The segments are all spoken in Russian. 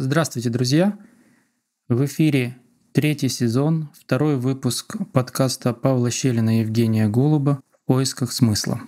Здравствуйте, друзья! В эфире третий сезон, второй выпуск подкаста Павла Щелина и Евгения Голуба «В поисках смысла».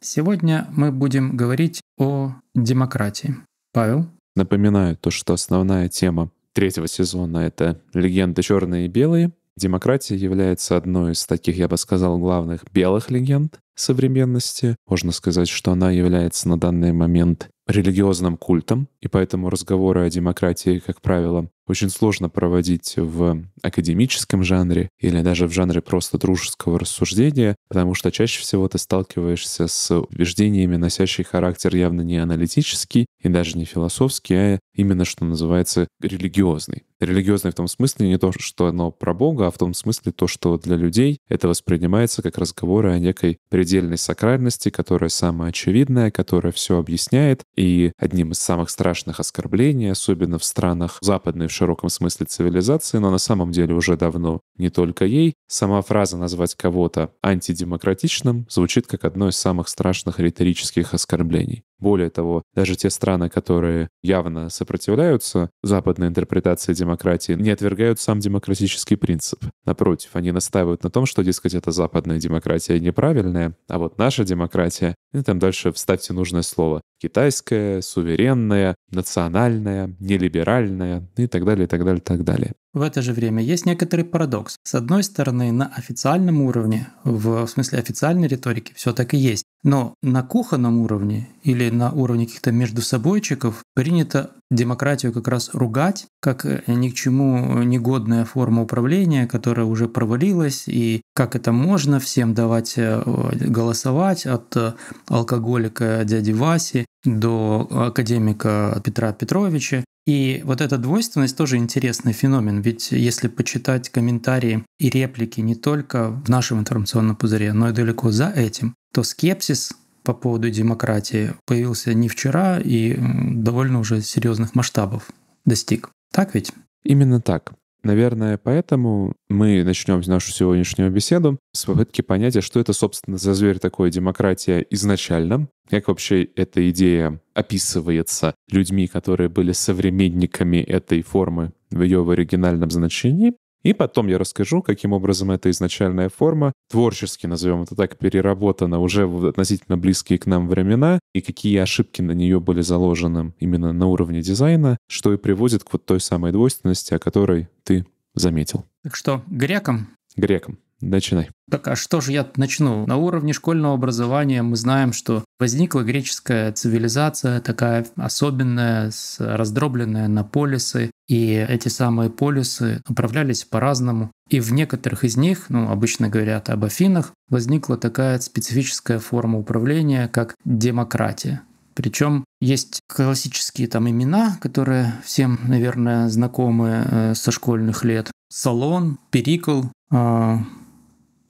Сегодня мы будем говорить о демократии. Павел? Напоминаю то, что основная тема третьего сезона — это легенды черные и белые. Демократия является одной из таких, я бы сказал, главных белых легенд современности. Можно сказать, что она является на данный момент религиозным культом, и поэтому разговоры о демократии, как правило, очень сложно проводить в академическом жанре или даже в жанре просто дружеского рассуждения, потому что чаще всего ты сталкиваешься с убеждениями, носящие характер явно не аналитический и даже не философский, а именно, что называется, религиозный. Религиозный в том смысле не то, что оно про Бога, а в том смысле то, что для людей это воспринимается как разговоры о некой предельной сакральности, которая самая очевидная, которая все объясняет. И одним из самых страшных оскорблений, особенно в странах западной в широком смысле цивилизации, но на самом деле уже давно не только ей, сама фраза назвать кого-то антидемократичным звучит как одно из самых страшных риторических оскорблений. Более того, даже те страны, которые явно сопротивляются западной интерпретации демократии, не отвергают сам демократический принцип. Напротив, они настаивают на том, что, дескать, это западная демократия неправильная, а вот наша демократия, и ну, там дальше вставьте нужное слово, китайская, суверенная, национальная, нелиберальная ну, и так далее, и так далее, и так далее. В это же время есть некоторый парадокс. С одной стороны, на официальном уровне, в, смысле официальной риторики, все так и есть. Но на кухонном уровне или на уровне каких-то междусобойчиков принято демократию как раз ругать, как э, ни к чему негодная форма управления, которая уже провалилась, и как это можно всем давать э, голосовать от э, алкоголика дяди Васи до академика Петра Петровича. И вот эта двойственность тоже интересный феномен, ведь если почитать комментарии и реплики не только в нашем информационном пузыре, но и далеко за этим, то скепсис по поводу демократии появился не вчера и довольно уже серьезных масштабов достиг. Так ведь? Именно так. Наверное, поэтому мы начнем нашу сегодняшнюю беседу с попытки понятия, что это, собственно, за зверь такое демократия изначально, как вообще эта идея описывается людьми, которые были современниками этой формы в ее в оригинальном значении, и потом я расскажу, каким образом эта изначальная форма, творчески назовем это так, переработана уже в относительно близкие к нам времена, и какие ошибки на нее были заложены именно на уровне дизайна, что и приводит к вот той самой двойственности, о которой ты заметил. Так что, грекам? Грекам. Начинай. Так, а что же я начну? На уровне школьного образования мы знаем, что возникла греческая цивилизация, такая особенная, раздробленная на полисы, и эти самые полисы управлялись по-разному. И в некоторых из них, ну, обычно говорят об Афинах, возникла такая специфическая форма управления, как демократия. Причем есть классические там имена, которые всем, наверное, знакомы э, со школьных лет. Салон, Перикл, э...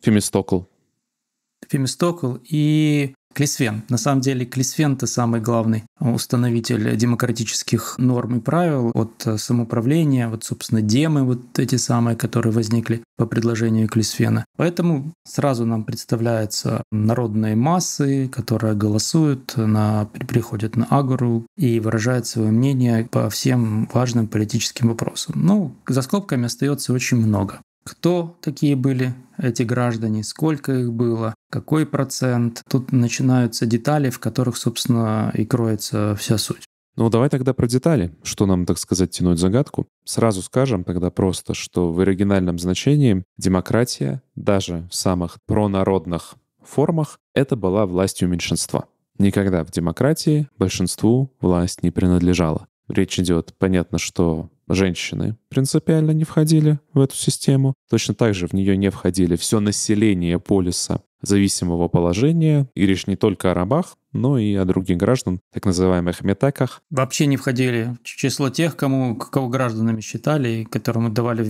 Фемистокл. Фемистокл и Клисвен. На самом деле Клисвен – это самый главный установитель демократических норм и правил от э, самоуправления, вот, собственно, демы вот эти самые, которые возникли по предложению Клисфена. Поэтому сразу нам представляются народные массы, которые голосуют, на, приходят на Агору и выражают свое мнение по всем важным политическим вопросам. Ну, за скобками остается очень много кто такие были эти граждане, сколько их было, какой процент. Тут начинаются детали, в которых, собственно, и кроется вся суть. Ну, давай тогда про детали, что нам, так сказать, тянуть загадку. Сразу скажем тогда просто, что в оригинальном значении демократия, даже в самых пронародных формах, это была властью меньшинства. Никогда в демократии большинству власть не принадлежала. Речь идет, понятно, что женщины принципиально не входили в эту систему. Точно так же в нее не входили все население полиса зависимого положения. И речь не только о рабах, но и о других граждан, так называемых метаках. Вообще не входили в число тех, кому, кого гражданами считали и которым давали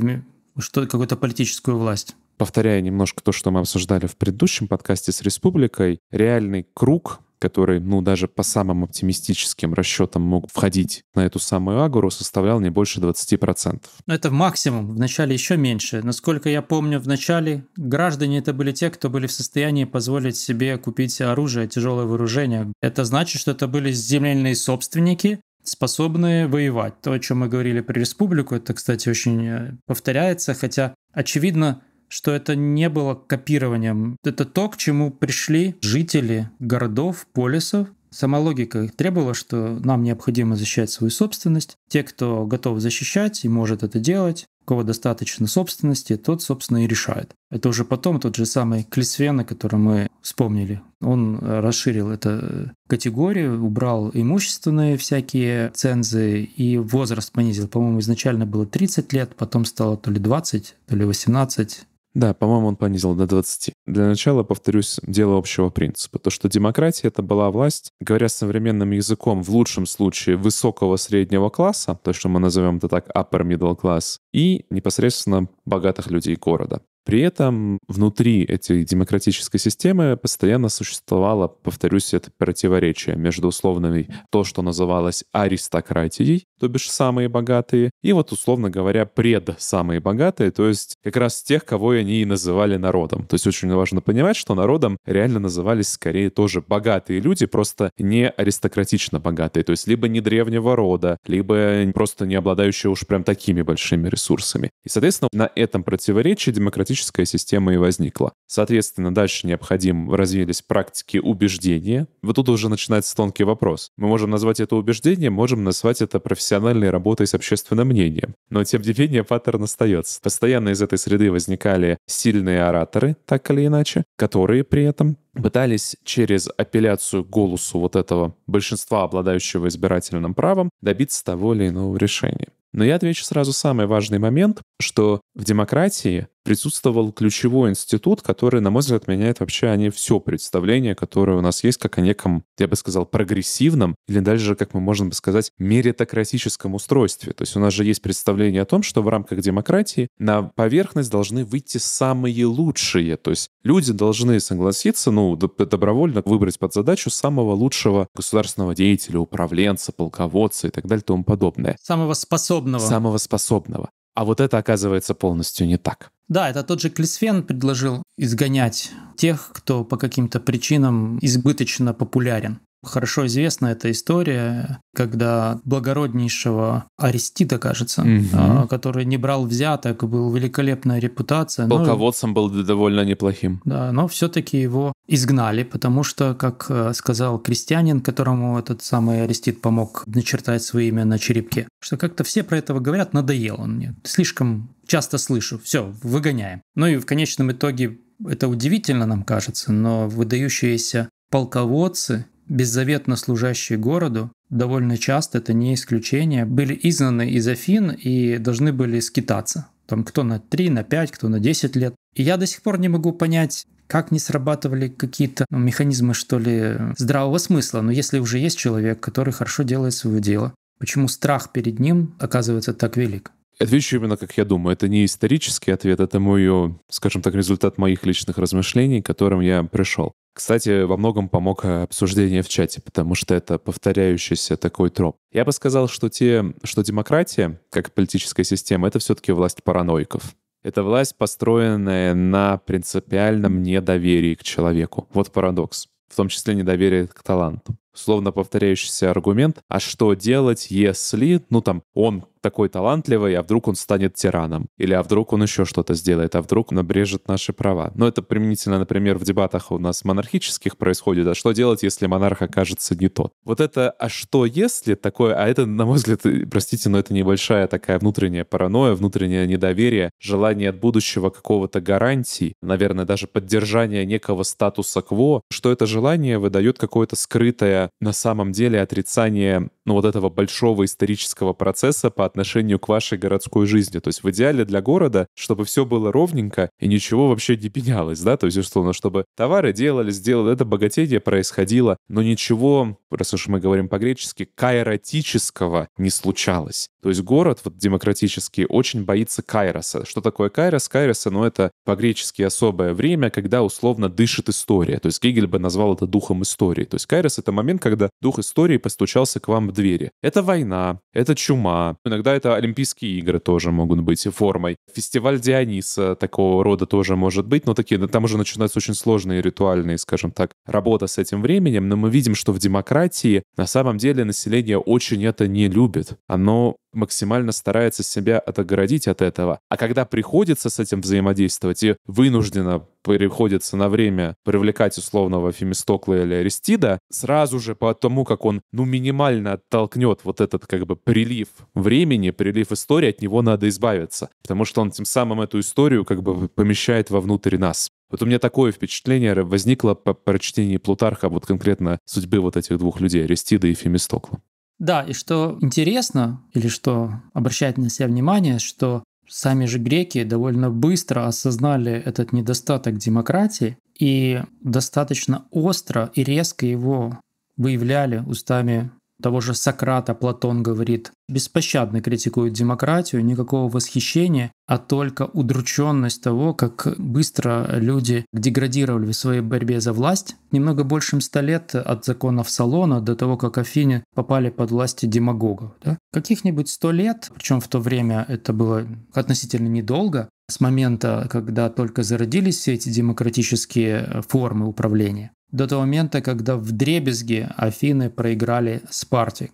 в, что, какую-то политическую власть повторяя немножко то, что мы обсуждали в предыдущем подкасте с Республикой, реальный круг который, ну, даже по самым оптимистическим расчетам мог входить на эту самую агуру, составлял не больше 20%. Но это максимум, в начале еще меньше. Насколько я помню, в начале граждане это были те, кто были в состоянии позволить себе купить оружие, тяжелое вооружение. Это значит, что это были земельные собственники, способные воевать. То, о чем мы говорили при республику, это, кстати, очень э, повторяется, хотя, очевидно, что это не было копированием. Это то, к чему пришли жители городов, полисов. Сама логика требовала, что нам необходимо защищать свою собственность. Те, кто готов защищать и может это делать, у кого достаточно собственности, тот, собственно, и решает. Это уже потом тот же самый Клисвена, который мы вспомнили. Он расширил эту э, категорию, убрал имущественные всякие цензы и возраст понизил. По-моему, изначально было 30 лет, потом стало то ли 20, то ли 18. Да, по-моему, он понизил до 20. Для начала, повторюсь, дело общего принципа. То, что демократия — это была власть, говоря современным языком, в лучшем случае высокого среднего класса, то, что мы назовем это так upper middle class, и непосредственно богатых людей города. При этом внутри этой демократической системы постоянно существовало, повторюсь, это противоречие между условными то, что называлось аристократией, то бишь самые богатые, и вот, условно говоря, пред самые богатые, то есть как раз тех, кого они и называли народом. То есть очень важно понимать, что народом реально назывались скорее тоже богатые люди, просто не аристократично богатые, то есть либо не древнего рода, либо просто не обладающие уж прям такими большими ресурсами. И, соответственно, на этом противоречии демократическая терапевтическая система и возникла. Соответственно, дальше необходим развились практики убеждения. Вот тут уже начинается тонкий вопрос. Мы можем назвать это убеждением, можем назвать это профессиональной работой с общественным мнением. Но, тем не менее, паттерн остается. Постоянно из этой среды возникали сильные ораторы, так или иначе, которые при этом пытались через апелляцию голосу вот этого большинства, обладающего избирательным правом, добиться того или иного решения. Но я отвечу сразу самый важный момент, что в демократии присутствовал ключевой институт, который, на мой взгляд, меняет вообще они а все представление, которое у нас есть как о неком, я бы сказал, прогрессивном или даже, как мы можем сказать, меритократическом устройстве. То есть у нас же есть представление о том, что в рамках демократии на поверхность должны выйти самые лучшие. То есть люди должны согласиться, ну, добровольно выбрать под задачу самого лучшего государственного деятеля, управленца, полководца и так далее и тому подобное. Самого способного. Самого способного. А вот это оказывается полностью не так. Да, это тот же Клисфен предложил изгонять тех, кто по каким-то причинам избыточно популярен. Хорошо известна эта история, когда благороднейшего Аристида, кажется, угу. который не брал взяток, был великолепная репутация. Полководцем но, был довольно неплохим. Да, но все-таки его изгнали, потому что, как э, сказал крестьянин, которому этот самый Аристид помог начертать свое имя на черепке, что как-то все про этого говорят, надоел он мне, слишком часто слышу, все, выгоняем. Ну и в конечном итоге это удивительно нам кажется, но выдающиеся полководцы беззаветно служащие городу, довольно часто, это не исключение, были изгнаны из Афин и должны были скитаться. Там кто на 3, на 5, кто на 10 лет. И я до сих пор не могу понять, как не срабатывали какие-то ну, механизмы, что ли, здравого смысла. Но если уже есть человек, который хорошо делает свое дело, почему страх перед ним оказывается так велик? Отвечу именно, как я думаю. Это не исторический ответ, это мой, скажем так, результат моих личных размышлений, к которым я пришел. Кстати, во многом помог э, обсуждение в чате, потому что это повторяющийся такой троп. Я бы сказал, что, те, что демократия, как политическая система, это все-таки власть параноиков. Это власть, построенная на принципиальном недоверии к человеку. Вот парадокс. В том числе недоверие к таланту. Словно повторяющийся аргумент, а что делать, если, ну там, он такой талантливый, а вдруг он станет тираном? Или а вдруг он еще что-то сделает? А вдруг он обрежет наши права? Но ну, это применительно, например, в дебатах у нас монархических происходит. А что делать, если монарх окажется не тот? Вот это «а что если» такое, а это, на мой взгляд, э, простите, но это небольшая такая внутренняя паранойя, внутреннее недоверие, желание от будущего какого-то гарантии, наверное, даже поддержания некого статуса кво, что это желание выдает какое-то скрытое на самом деле отрицание ну, вот этого большого исторического процесса по отношению к вашей городской жизни. То есть в идеале для города, чтобы все было ровненько и ничего вообще не менялось, да, то есть условно, чтобы товары делали, делали, это богатение происходило, но ничего, раз уж мы говорим по-гречески, кайротического не случалось. То есть город вот демократический очень боится кайроса. Что такое кайрос? Кайроса, ну, это по-гречески особое время, когда условно дышит история. То есть Гегель бы назвал это духом истории. То есть кайрос — это момент, когда дух истории постучался к вам двери. Это война, это чума. Иногда это Олимпийские игры тоже могут быть формой. Фестиваль Диониса такого рода тоже может быть, но такие, там уже начинаются очень сложные ритуальные, скажем так, работа с этим временем, но мы видим, что в демократии на самом деле население очень это не любит. Оно максимально старается себя отогородить от этого. А когда приходится с этим взаимодействовать и вынужденно приходится на время привлекать условного Фемистокла или Аристида, сразу же по тому, как он, ну, минимально оттолкнет вот этот, как бы, прилив времени, прилив истории, от него надо избавиться. Потому что он тем самым эту историю, как бы, помещает вовнутрь нас. Вот у меня такое впечатление возникло по прочтении Плутарха вот конкретно судьбы вот этих двух людей, Аристида и Фемистокла. Да, и что интересно, или что обращает на себя внимание, что сами же греки довольно быстро осознали этот недостаток демократии и достаточно остро и резко его выявляли устами того же Сократа Платон говорит, беспощадно критикуют демократию, никакого восхищения, а только удрученность того, как быстро люди деградировали в своей борьбе за власть. Немного больше, чем 100 лет от законов Салона до того, как Афине попали под власти демагогов. Да? Каких-нибудь 100 лет, причем в то время это было относительно недолго, с момента, когда только зародились все эти демократические формы управления до того момента, когда в дребезге Афины проиграли Спарте,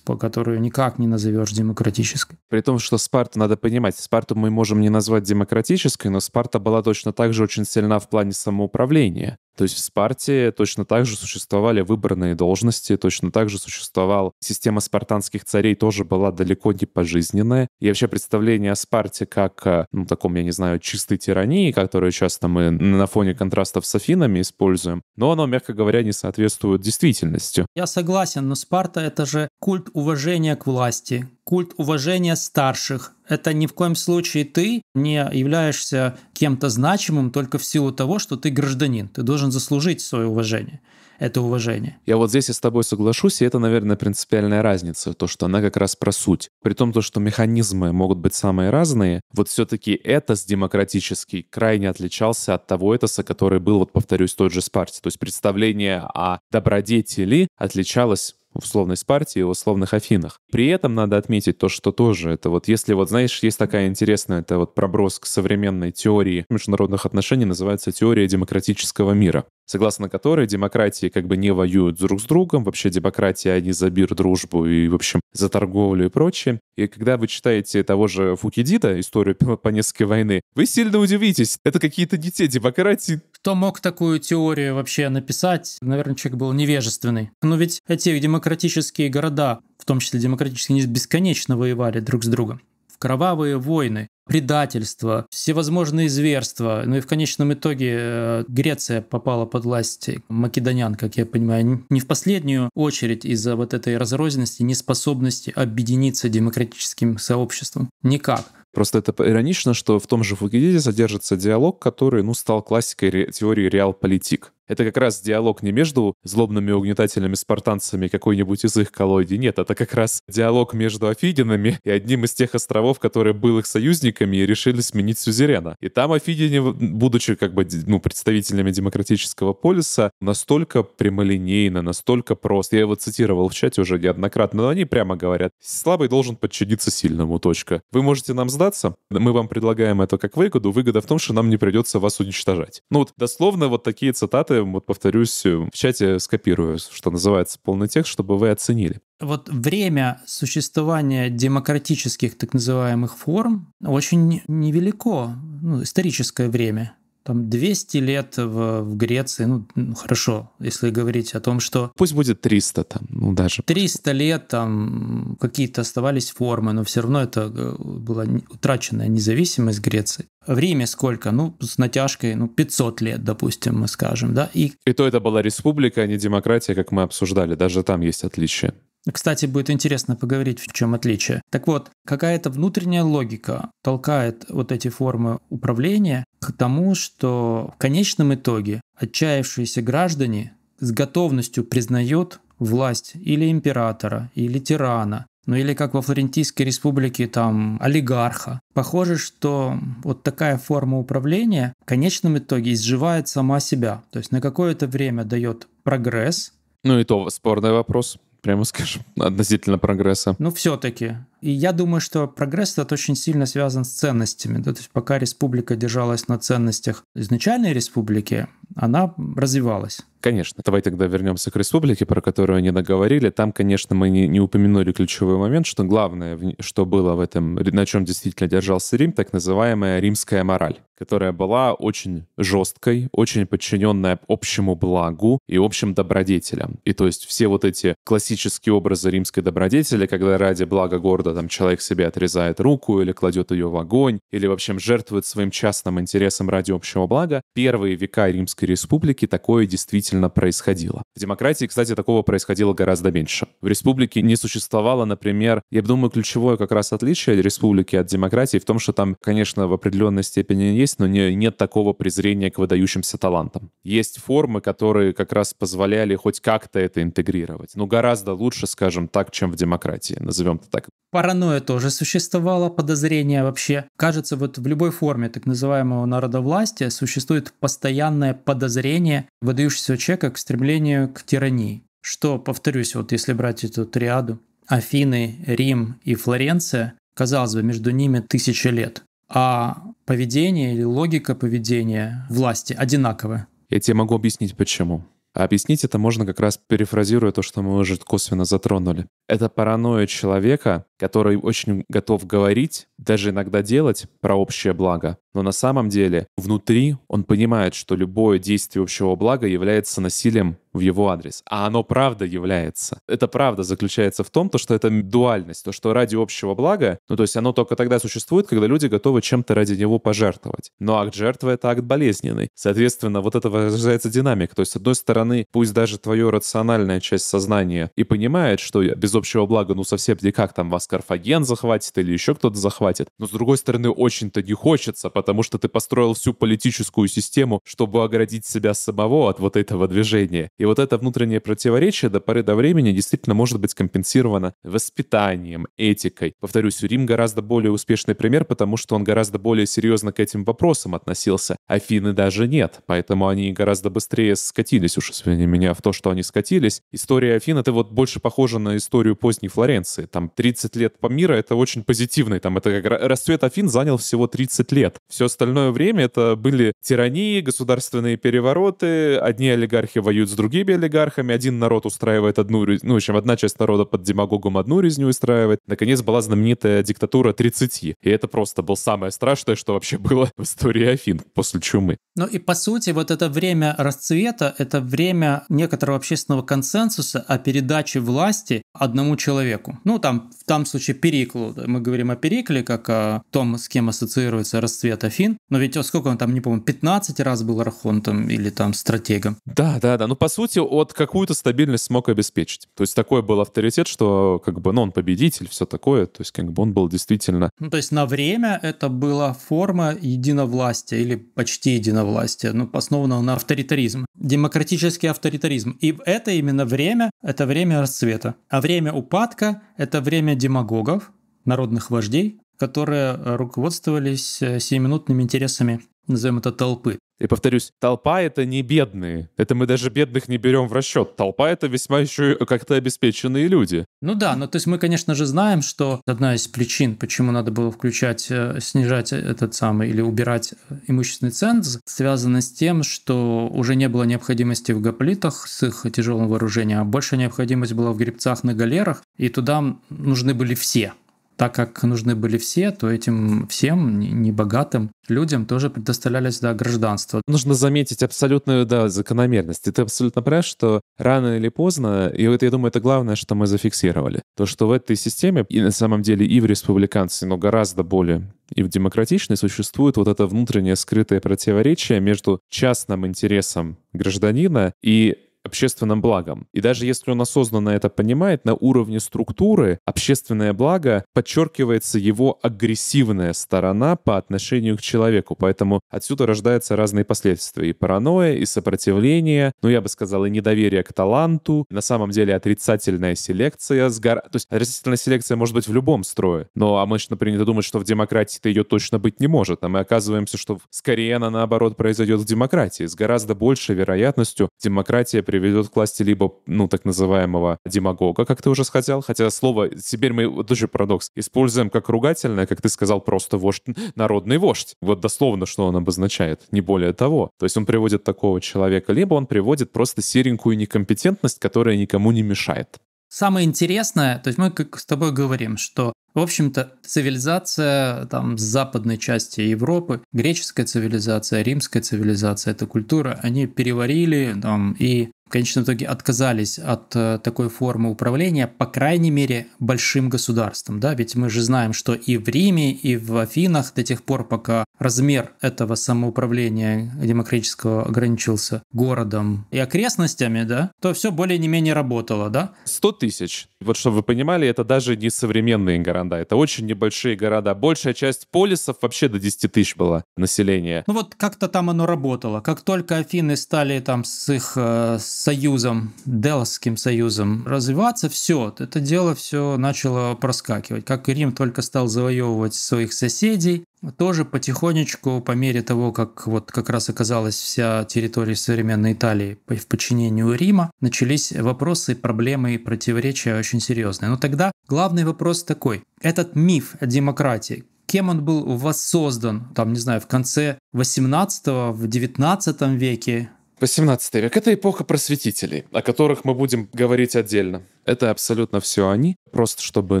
которую никак не назовешь демократической. При том, что Спарту, надо понимать, Спарту мы можем не назвать демократической, но Спарта была точно так же очень сильна в плане самоуправления. То есть в Спарте точно так же существовали выбранные должности, точно так же существовал система спартанских царей, тоже была далеко не пожизненная. И вообще представление о Спарте как, э, ну, таком, я не знаю, чистой тирании, которую часто мы на фоне контрастов с Афинами используем, но оно, мягко говоря, не соответствует действительности. Я согласен, но Спарта — это же культ уважения к власти, культ уважения старших, это ни в коем случае ты не являешься кем-то значимым только в силу того, что ты гражданин. Ты должен заслужить свое уважение это уважение. Я вот здесь я с тобой соглашусь, и это, наверное, принципиальная разница, то, что она как раз про суть. При том, то, что механизмы могут быть самые разные, вот все-таки этос демократический крайне отличался от того этоса, который был, вот повторюсь, тот же Спарте. То есть представление о добродетели отличалось в условной Спарте и в условных Афинах. При этом надо отметить то, что тоже это вот, если вот, знаешь, есть такая интересная, это вот проброс к современной теории международных отношений, называется теория демократического мира, согласно которой демократии как бы не воюют друг с другом, вообще демократии, они за мир, дружбу и, в общем, за торговлю и прочее. И когда вы читаете того же Фукидида, историю Пелопонесской войны, вы сильно удивитесь. Это какие-то не те демократии, кто мог такую теорию вообще написать? Наверное, человек был невежественный. Но ведь эти демократические города, в том числе демократические, не бесконечно воевали друг с другом. В кровавые войны, предательство, всевозможные зверства. Ну и в конечном итоге э, Греция попала под власть македонян, как я понимаю, не в последнюю очередь из-за вот этой разрозненности, неспособности объединиться демократическим сообществом. Никак. Просто это иронично, что в том же Фукидиде содержится диалог, который, ну, стал классикой теории реал-политик. Это как раз диалог не между злобными угнетателями спартанцами какой-нибудь из их колодий, нет, это как раз диалог между Афидинами и одним из тех островов, которые был их союзниками и решили сменить сюзерена. И там Афидине, будучи как бы ну, представителями демократического полиса, настолько прямолинейно, настолько просто. Я его цитировал в чате уже неоднократно, но они прямо говорят, слабый должен подчиниться сильному, точка. Вы можете нам сдаться, мы вам предлагаем это как выгоду, выгода в том, что нам не придется вас уничтожать. Ну вот дословно вот такие цитаты советы, вот повторюсь, э, в чате скопирую, что называется, полный текст, чтобы вы оценили. Вот время существования демократических так называемых форм очень невелико, ну, историческое время там 200 лет в, в Греции, ну хорошо, если говорить о том, что... Пусть будет 300 там, ну даже. 300 лет там какие-то оставались формы, но все равно это э, была утраченная независимость Греции. Время сколько? Ну, с натяжкой, ну, 500 лет, допустим, мы скажем, да? И, и то это была республика, а не демократия, как мы обсуждали. Даже там есть отличия. Кстати, будет интересно поговорить, в чем отличие. Так вот, какая-то внутренняя логика толкает вот эти формы управления к тому, что в конечном итоге отчаявшиеся граждане с готовностью признают власть или императора, или тирана, ну или как во Флорентийской республике там олигарха. Похоже, что вот такая форма управления в конечном итоге изживает сама себя. То есть на какое-то время дает прогресс. Ну и то спорный вопрос, прямо скажем, относительно прогресса. Ну все-таки и я думаю, что прогресс этот очень сильно связан с ценностями. Да? То есть пока республика держалась на ценностях изначальной республики, она развивалась. Конечно. Давай тогда вернемся к республике, про которую они наговорили. Там, конечно, мы не, не упомянули ключевой момент, что главное, что было в этом, на чем действительно держался Рим, так называемая римская мораль, которая была очень жесткой, очень подчиненная общему благу и общим добродетелям. И то есть все вот эти классические образы римской добродетели, когда ради блага города там человек себе отрезает руку или кладет ее в огонь, или, в общем, жертвует своим частным интересам ради общего блага, первые века Римской Республики такое действительно происходило. В демократии, кстати, такого происходило гораздо меньше. В республике не существовало, например, я думаю, ключевое как раз отличие республики от демократии в том, что там, конечно, в определенной степени есть, но не, нет такого презрения к выдающимся талантам. Есть формы, которые как раз позволяли хоть как-то это интегрировать. Ну, гораздо лучше, скажем так, чем в демократии, назовем это так. Паранойя тоже существовала, подозрения вообще. Кажется, вот в любой форме так называемого народовластия существует постоянное подозрение выдающегося человека к стремлению к тирании. Что, повторюсь, вот если брать эту триаду, Афины, Рим и Флоренция, казалось бы, между ними тысяча лет. А поведение или логика поведения власти одинаковы. Я тебе могу объяснить, почему. А объяснить это можно как раз перефразируя то, что мы уже косвенно затронули. Это паранойя человека, который очень готов говорить, даже иногда делать про общее благо, но на самом деле внутри он понимает, что любое действие общего блага является насилием в его адрес. А оно правда является. Это правда заключается в том, то, что это дуальность, то, что ради общего блага, ну то есть оно только тогда существует, когда люди готовы чем-то ради него пожертвовать. Но акт жертвы — это акт болезненный. Соответственно, вот это выражается динамика. То есть, с одной стороны, пусть даже твоя рациональная часть сознания и понимает, что без общего блага ну совсем никак там вас Карфаген захватит или еще кто-то захватит, но с другой стороны, очень-то не хочется, потому что ты построил всю политическую систему, чтобы оградить себя самого от вот этого движения. И и вот это внутреннее противоречие до поры до времени действительно может быть компенсировано воспитанием, этикой. Повторюсь, Рим гораздо более успешный пример, потому что он гораздо более серьезно к этим вопросам относился. Афины даже нет, поэтому они гораздо быстрее скатились, уж извини меня, в то, что они скатились. История Афин — это вот больше похожа на историю поздней Флоренции. Там 30 лет по миру — это очень позитивный, там это как расцвет Афин занял всего 30 лет. Все остальное время это были тирании, государственные перевороты, одни олигархи воюют с другими, другими олигархами. Один народ устраивает одну, ну, в общем, одна часть народа под демагогом одну резню устраивает. Наконец была знаменитая диктатура 30. И это просто было самое страшное, что вообще было в истории Афин после чумы. Ну и по сути, вот это время расцвета, это время некоторого общественного консенсуса о передаче власти одному человеку. Ну, там, в том случае Периклу. Мы говорим о Перикле, как о том, с кем ассоциируется расцвет Афин. Но ведь сколько он там, не помню, 15 раз был архонтом или там стратегом. Да, да, да. Ну, по сути, сути, от какую-то стабильность смог обеспечить. То есть такой был авторитет, что как бы, ну, он победитель, все такое, то есть как бы он был действительно... Ну, то есть на время это была форма единовластия или почти единовластия, но ну, основанного на авторитаризм, демократический авторитаризм. И это именно время, это время расцвета. А время упадка — это время демагогов, народных вождей, которые руководствовались э, сиюминутными интересами, назовем это толпы. И повторюсь, толпа — это не бедные. Это мы даже бедных не берем в расчет. Толпа — это весьма еще как-то обеспеченные люди. Ну да, но то есть мы, конечно же, знаем, что одна из причин, почему надо было включать, э, снижать э, этот самый или убирать э, имущественный ценз, связана с тем, что уже не было необходимости в гоплитах с их тяжелым вооружением, а больше необходимость была в гребцах на галерах, и туда нужны были все так как нужны были все, то этим всем небогатым людям тоже предоставлялись да, гражданство. Нужно заметить абсолютную да, закономерность. И ты абсолютно прав, что рано или поздно, и это, я думаю, это главное, что мы зафиксировали, то, что в этой системе, и на самом деле и в республиканце, но гораздо более и в демократичной существует вот это внутреннее скрытое противоречие между частным интересом гражданина и общественным благом. И даже если он осознанно это понимает, на уровне структуры общественное благо подчеркивается его агрессивная сторона по отношению к человеку. Поэтому отсюда рождаются разные последствия. И паранойя, и сопротивление, ну я бы сказал, и недоверие к таланту. На самом деле отрицательная селекция. Сгор... То есть отрицательная селекция может быть в любом строе. Но обычно а принято думать, что в демократии-то ее точно быть не может. А мы оказываемся, что скорее она наоборот произойдет в демократии. С гораздо большей вероятностью демократия приведет к власти либо, ну, так называемого демагога, как ты уже сказал, хотя слово, теперь мы, вот тоже парадокс, используем как ругательное, как ты сказал, просто вождь, народный вождь. Вот дословно, что он обозначает, не более того. То есть он приводит такого человека, либо он приводит просто серенькую некомпетентность, которая никому не мешает. Самое интересное, то есть мы как с тобой говорим, что в общем-то, цивилизация там с западной части Европы, греческая цивилизация, римская цивилизация, эта культура, они переварили там и в конечном итоге отказались от э, такой формы управления, по крайней мере, большим государством. Да? Ведь мы же знаем, что и в Риме, и в Афинах до тех пор, пока размер этого самоуправления демократического ограничился городом и окрестностями, да, то все более не менее работало, да? 100 тысяч. Вот чтобы вы понимали, это даже не современные города, это очень небольшие города. Большая часть полисов вообще до 10 тысяч было населения. Ну вот как-то там оно работало. Как только Афины стали там с их э, союзом, Делосским союзом развиваться, все, это дело все начало проскакивать. Как Рим только стал завоевывать своих соседей, тоже потихонечку, по мере того, как вот как раз оказалась вся территория современной Италии в подчинению Рима, начались вопросы, проблемы и противоречия очень серьезные. Но тогда главный вопрос такой. Этот миф о демократии, кем он был воссоздан, там, не знаю, в конце 18 го в 19 веке, 18 век — это эпоха просветителей, о которых мы будем говорить отдельно. Это абсолютно все они. Просто чтобы,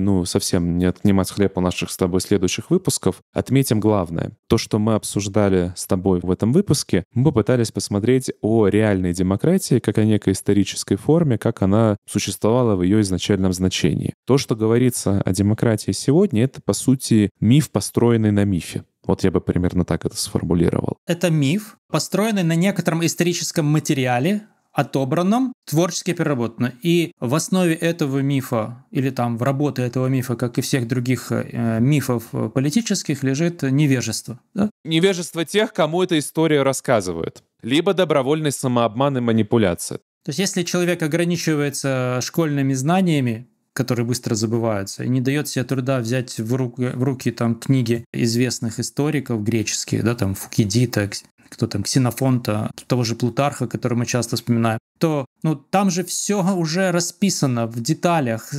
ну, совсем не отнимать хлеб у наших с тобой следующих выпусков, отметим главное. То, что мы обсуждали с тобой в этом выпуске, мы попытались посмотреть о реальной демократии как о некой исторической форме, как она существовала в ее изначальном значении. То, что говорится о демократии сегодня, это, по сути, миф, построенный на мифе. Вот я бы примерно так это сформулировал. Это миф, построенный на некотором историческом материале, отобранном, творчески переработанном, И в основе этого мифа, или там в работе этого мифа, как и всех других э, мифов э, политических, лежит невежество. Да? Невежество тех, кому эта история рассказывают. Либо добровольный самообман и манипуляция. То есть если человек ограничивается школьными знаниями, которые быстро забываются, и не дает себе труда взять в руки, в руки там книги известных историков греческих, да, там Фукидита, кто там, Ксенофонта, того же Плутарха, который мы часто вспоминаем, то ну, там же все уже расписано в деталях,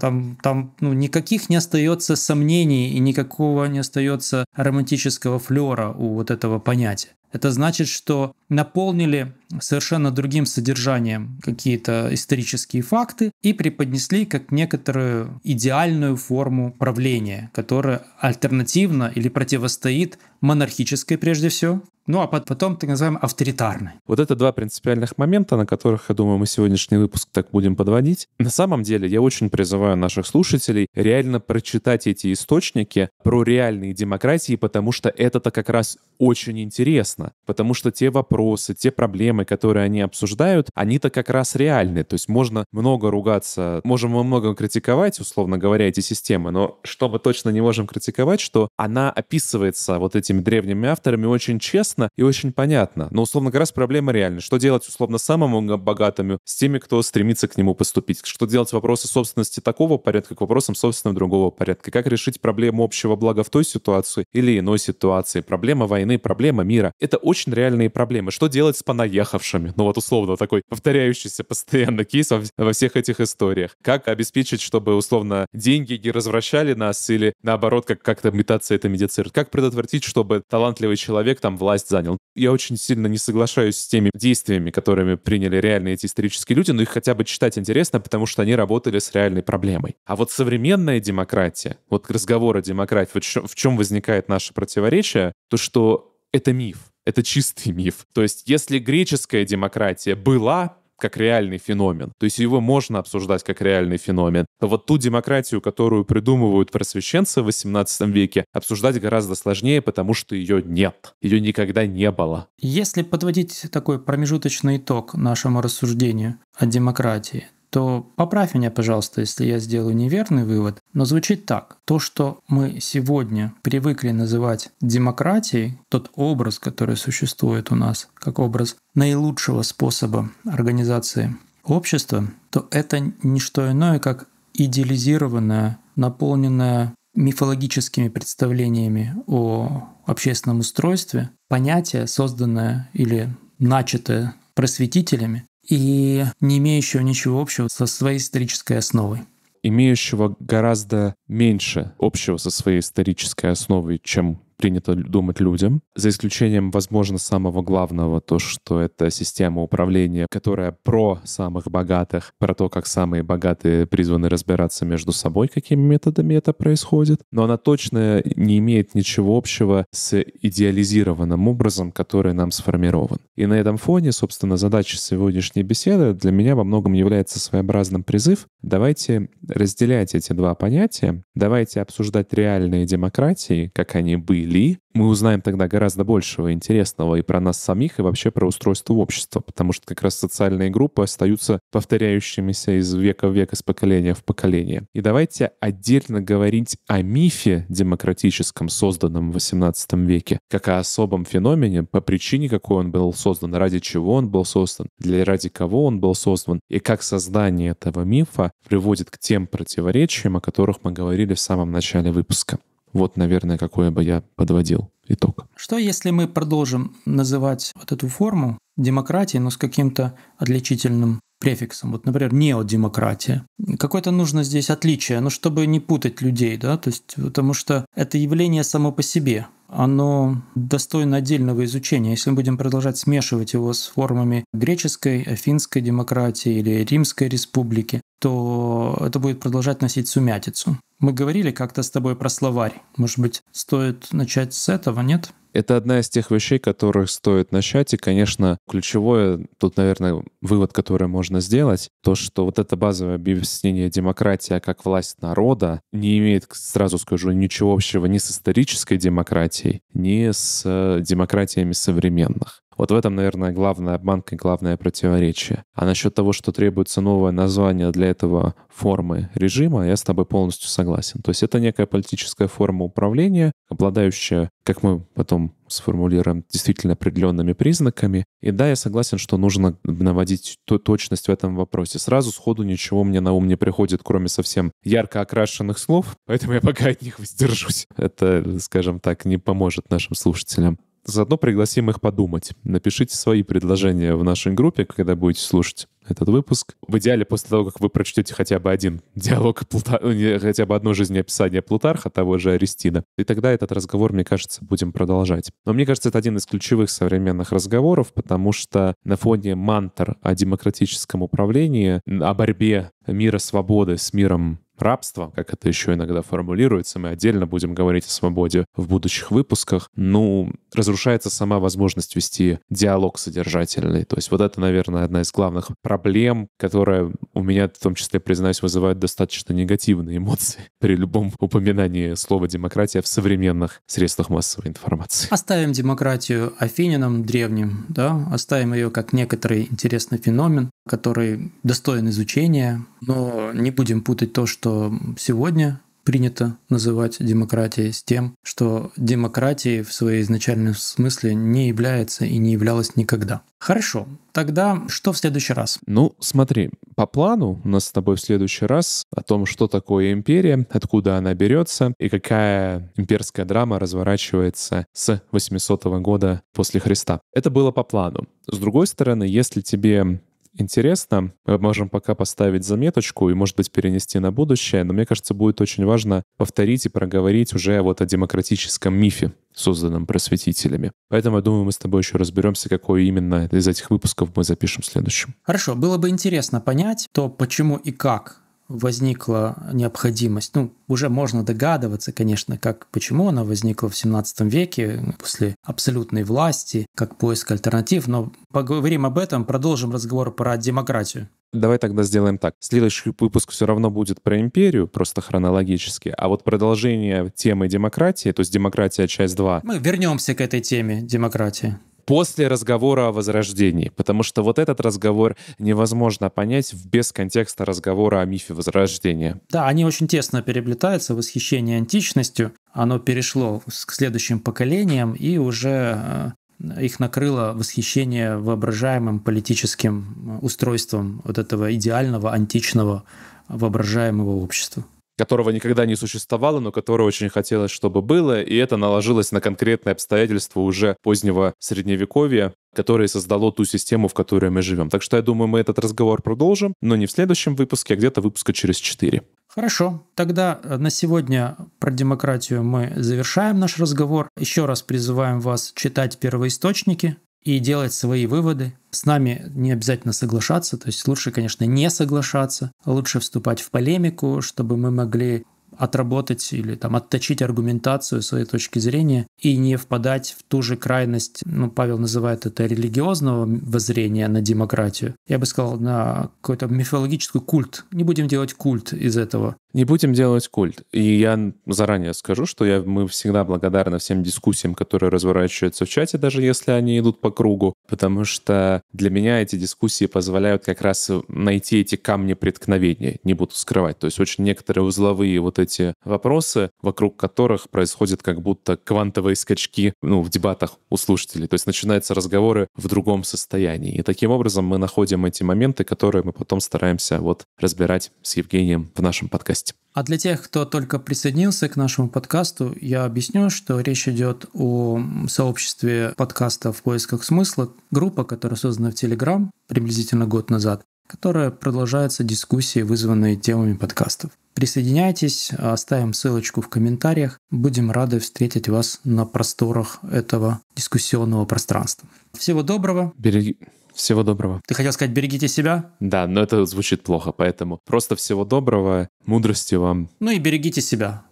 там, там ну, никаких не остается сомнений и никакого не остается романтического флера у вот этого понятия. Это значит, что наполнили совершенно другим содержанием какие-то исторические факты и преподнесли как некоторую идеальную форму правления, которая альтернативна или противостоит монархической прежде всего, ну а потом так называемый авторитарный. Вот это два принципиальных момента, на которых, я думаю, мы сегодняшний выпуск так будем подводить. На самом деле я очень призываю наших слушателей реально прочитать эти источники про реальные демократии, потому что это-то как раз очень интересно, потому что те вопросы, те проблемы, которые они обсуждают, они-то как раз реальны. То есть можно много ругаться, можем мы много критиковать, условно говоря, эти системы, но что мы точно не можем критиковать, что она описывается вот этими древними авторами очень честно, ясно и очень понятно. Но, условно говоря, проблема реальна. Что делать, условно, самому богатому с теми, кто стремится к нему поступить? Что делать вопросы собственности такого порядка к вопросам собственного другого порядка? Как решить проблему общего блага в той ситуации или иной ситуации? Проблема войны, проблема мира. Это очень реальные проблемы. Что делать с понаехавшими? Ну вот, условно, такой повторяющийся постоянно кейс во, во всех этих историях. Как обеспечить, чтобы, условно, деньги не развращали нас или, наоборот, как- как-то метаться это медицирует? Как предотвратить, чтобы талантливый человек, там, власть занял. Я очень сильно не соглашаюсь с теми действиями, которыми приняли реальные эти исторические люди, но их хотя бы читать интересно, потому что они работали с реальной проблемой. А вот современная демократия, вот разговор о демократии, вот в чем возникает наше противоречие, то что это миф. Это чистый миф. То есть, если греческая демократия была как реальный феномен. То есть его можно обсуждать как реальный феномен. А вот ту демократию, которую придумывают просвещенцы в 18 веке, обсуждать гораздо сложнее, потому что ее нет. Ее никогда не было. Если подводить такой промежуточный итог нашему рассуждению о демократии, то поправь меня, пожалуйста, если я сделаю неверный вывод. Но звучит так. То, что мы сегодня привыкли называть демократией, тот образ, который существует у нас как образ наилучшего способа организации общества, то это не что иное, как идеализированная, наполненная мифологическими представлениями о общественном устройстве, понятие, созданное или начатое просветителями, и не имеющего ничего общего со своей исторической основой имеющего гораздо меньше общего со своей исторической основой, чем принято думать людям, за исключением, возможно, самого главного, то, что это система управления, которая про самых богатых, про то, как самые богатые призваны разбираться между собой, какими методами это происходит, но она точно не имеет ничего общего с идеализированным образом, который нам сформирован. И на этом фоне, собственно, задача сегодняшней беседы для меня во многом является своеобразным призыв. Давайте разделять эти два понятия, давайте обсуждать реальные демократии, как они были, ли, мы узнаем тогда гораздо большего интересного и про нас самих, и вообще про устройство общества, потому что как раз социальные группы остаются повторяющимися из века в век, из поколения в поколение. И давайте отдельно говорить о мифе демократическом, созданном в 18 веке, как о особом феномене, по причине, какой он был создан, ради чего он был создан, для ради кого он был создан, и как создание этого мифа приводит к тем противоречиям, о которых мы говорили в самом начале выпуска. Вот, наверное, какое бы я подводил итог. Что если мы продолжим называть вот эту форму демократии, но с каким-то отличительным префиксом. Вот, например, неодемократия. Какое-то нужно здесь отличие, но ну, чтобы не путать людей, да, то есть потому что это явление само по себе оно достойно отдельного изучения. Если мы будем продолжать смешивать его с формами греческой, афинской демократии или Римской республики, то это будет продолжать носить сумятицу. Мы говорили как-то с тобой про словарь. Может быть, стоит начать с этого, нет? Это одна из тех вещей, которых стоит начать. И, конечно, ключевое, тут, наверное, вывод, который можно сделать, то, что вот это базовое объяснение демократия как власть народа не имеет, сразу скажу, ничего общего ни с исторической демократией, ни с э, демократиями современных. Вот в этом, наверное, главная обманка и главное противоречие. А насчет того, что требуется новое название для этого формы режима, я с тобой полностью согласен. То есть это некая политическая форма управления, обладающая, как мы потом сформулируем, действительно определенными признаками. И да, я согласен, что нужно наводить точность в этом вопросе. Сразу сходу ничего мне на ум не приходит, кроме совсем ярко окрашенных слов, поэтому я пока от них воздержусь. Это, скажем так, не поможет нашим слушателям. Заодно пригласим их подумать. Напишите свои предложения в нашей группе, когда будете слушать этот выпуск. В идеале после того, как вы прочтете хотя бы один диалог, Плутар... Э, хотя бы одно жизнеописание Плутарха, того же Аристина. И тогда этот разговор, мне кажется, будем продолжать. Но мне кажется, это один из ключевых современных разговоров, потому что на фоне мантр о демократическом управлении, о борьбе мира свободы с миром рабства, как это еще иногда формулируется, мы отдельно будем говорить о свободе в будущих выпусках, ну, разрушается сама возможность вести диалог содержательный. То есть вот это, наверное, одна из главных проблем, которая у меня, в том числе, признаюсь, вызывает достаточно негативные эмоции при любом упоминании слова «демократия» в современных средствах массовой информации. Оставим демократию Афининам древним, да, оставим ее как некоторый интересный феномен, который достоин изучения, но не будем путать то, что что сегодня принято называть демократией, с тем, что демократией в своей изначальном смысле не является и не являлась никогда. Хорошо, тогда что в следующий раз? Ну, смотри, по плану у нас с тобой в следующий раз о том, что такое империя, откуда она берется и какая имперская драма разворачивается с 800 года после Христа. Это было по плану. С другой стороны, если тебе интересно. Мы можем пока поставить заметочку и, может быть, перенести на будущее, но мне кажется, будет очень важно повторить и проговорить уже вот о демократическом мифе, созданном просветителями. Поэтому, я думаю, мы с тобой еще разберемся, какой именно из этих выпусков мы запишем в следующем. Хорошо, было бы интересно понять то, почему и как возникла необходимость? Ну, уже можно догадываться, конечно, как, почему она возникла в 17 веке после абсолютной власти, как поиск альтернатив, но поговорим об этом, продолжим разговор про демократию. Давай тогда сделаем так. Следующий выпуск все равно будет про империю, просто хронологически. А вот продолжение темы демократии, то есть демократия часть 2. Мы вернемся к этой теме демократии после разговора о возрождении, потому что вот этот разговор невозможно понять без контекста разговора о мифе возрождения. Да, они очень тесно переплетаются, восхищение античностью, оно перешло к следующим поколениям и уже э, их накрыло восхищение воображаемым политическим устройством вот этого идеального античного воображаемого общества которого никогда не существовало, но которое очень хотелось, чтобы было, и это наложилось на конкретные обстоятельства уже позднего Средневековья, которое создало ту систему, в которой мы живем. Так что я думаю, мы этот разговор продолжим, но не в следующем выпуске, а где-то выпуска через 4. Хорошо, тогда э, на сегодня про демократию мы завершаем наш разговор. Еще раз призываем вас читать первоисточники, и делать свои выводы. С нами не обязательно соглашаться, то есть лучше, конечно, не соглашаться, лучше вступать в полемику, чтобы мы могли отработать или там отточить аргументацию своей точки зрения и не впадать в ту же крайность, ну, Павел называет это религиозного воззрения на демократию. Я бы сказал, на какой-то мифологический культ. Не будем делать культ из этого. Не будем делать культ. И я заранее скажу, что я, мы всегда благодарны всем дискуссиям, которые разворачиваются в чате, даже если они идут по кругу, потому что для меня эти дискуссии позволяют как раз найти эти камни преткновения, не буду скрывать. То есть очень некоторые узловые вот эти эти вопросы, вокруг которых происходят как будто квантовые скачки ну, в дебатах у слушателей. То есть начинаются разговоры в другом состоянии. И таким образом мы находим эти моменты, которые мы потом стараемся вот разбирать с Евгением в нашем подкасте. А для тех, кто только присоединился к нашему подкасту, я объясню, что речь идет о сообществе подкаста «В поисках смысла», группа, которая создана в Телеграм приблизительно год назад которая продолжается дискуссии, вызванные темами подкастов. Присоединяйтесь, оставим ссылочку в комментариях. Будем рады встретить вас на просторах этого дискуссионного пространства. Всего доброго. Береги... Всего доброго. Ты хотел сказать «берегите себя»? Да, но это звучит плохо, поэтому просто всего доброго, мудрости вам. Ну и берегите себя.